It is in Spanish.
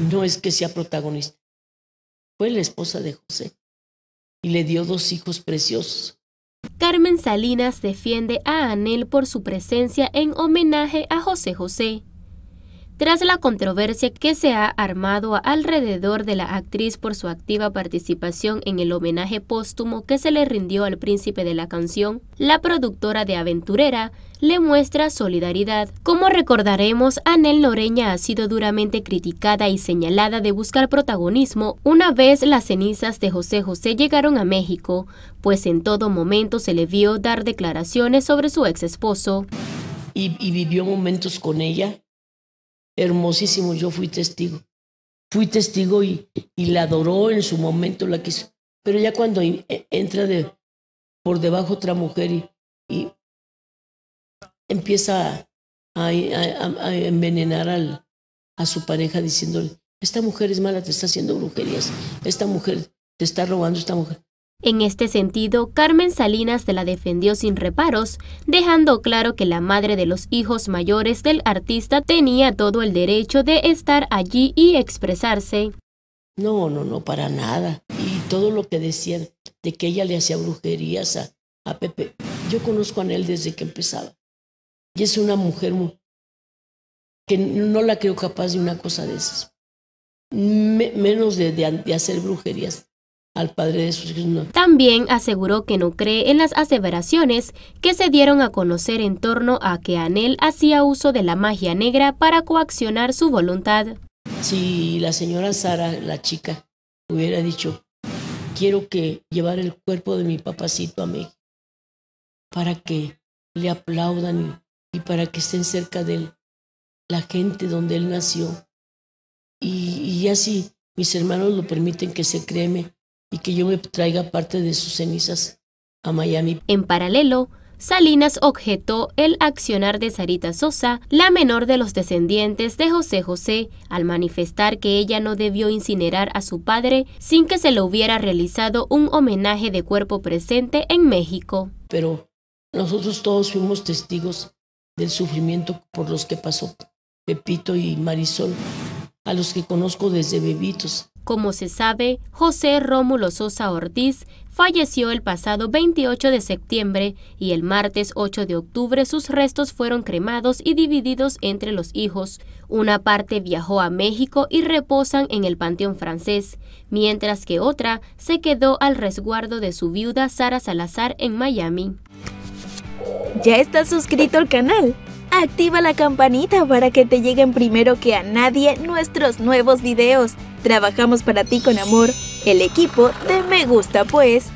no es que sea protagonista. Fue la esposa de José y le dio dos hijos preciosos. Carmen Salinas defiende a Anel por su presencia en homenaje a José José tras la controversia que se ha armado alrededor de la actriz por su activa participación en el homenaje póstumo que se le rindió al príncipe de la canción, la productora de Aventurera le muestra solidaridad. Como recordaremos, Anel Loreña ha sido duramente criticada y señalada de buscar protagonismo una vez las cenizas de José José llegaron a México, pues en todo momento se le vio dar declaraciones sobre su ex esposo. y, y vivió momentos con ella hermosísimo, yo fui testigo. Fui testigo y, y la adoró en su momento, la quiso. Pero ya cuando e, entra de, por debajo otra mujer y, y empieza a, a, envenenar a su pareja diciéndole, esta mujer es mala, te está haciendo brujerías, esta mujer te está robando, esta mujer. En este sentido, Carmen Salinas se la defendió sin reparos, dejando claro que la madre de los hijos mayores del artista tenía todo el derecho de estar allí y expresarse. No, no, no, para nada. Y todo lo que decían de que ella le hacía brujerías a, a Pepe. Yo conozco a él desde que empezaba. Y es una mujer que no la creo capaz de una cosa de esas. menos de hacer brujerías al Padre También aseguró que no cree en las aseveraciones que se dieron a conocer en torno a que Anel hacía uso de la magia negra para coaccionar su voluntad. Si la señora Sara, la chica, hubiera dicho, quiero que llevar el cuerpo de mi papacito a México para que le aplaudan y para que estén cerca de él, la gente donde él nació. Y, y así mis hermanos lo permiten que se creme y que yo me traiga parte de sus cenizas a Miami. En paralelo, Salinas objetó el accionar de Sarita Sosa, la menor de los descendientes de José José, al manifestar que ella no debió incinerar a su padre sin que se le hubiera realizado un homenaje de cuerpo presente en México. Pero nosotros todos fuimos testigos del sufrimiento por los que pasó Pepito y Marisol, a los que conozco desde bebitos, como se sabe, José Rómulo Sosa Ortiz falleció el pasado 28 de septiembre y el martes 8 de octubre sus restos fueron cremados y divididos entre los hijos. Una parte viajó a México y reposan en el Panteón francés, mientras que otra se quedó al resguardo de su viuda Sara Salazar en Miami. ¿Ya estás suscrito al canal? Activa la campanita para que te lleguen primero que a nadie nuestros nuevos videos. Trabajamos para ti con amor, el equipo de Me Gusta Pues.